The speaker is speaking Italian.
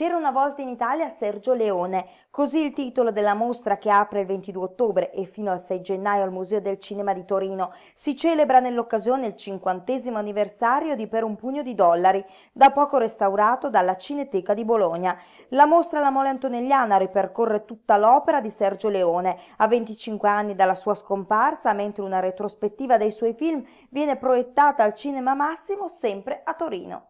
C'era una volta in Italia Sergio Leone, così il titolo della mostra che apre il 22 ottobre e fino al 6 gennaio al Museo del Cinema di Torino. Si celebra nell'occasione il cinquantesimo anniversario di Per un pugno di dollari, da poco restaurato dalla Cineteca di Bologna. La mostra La mole antonelliana ripercorre tutta l'opera di Sergio Leone. A 25 anni dalla sua scomparsa, mentre una retrospettiva dei suoi film viene proiettata al Cinema Massimo sempre a Torino.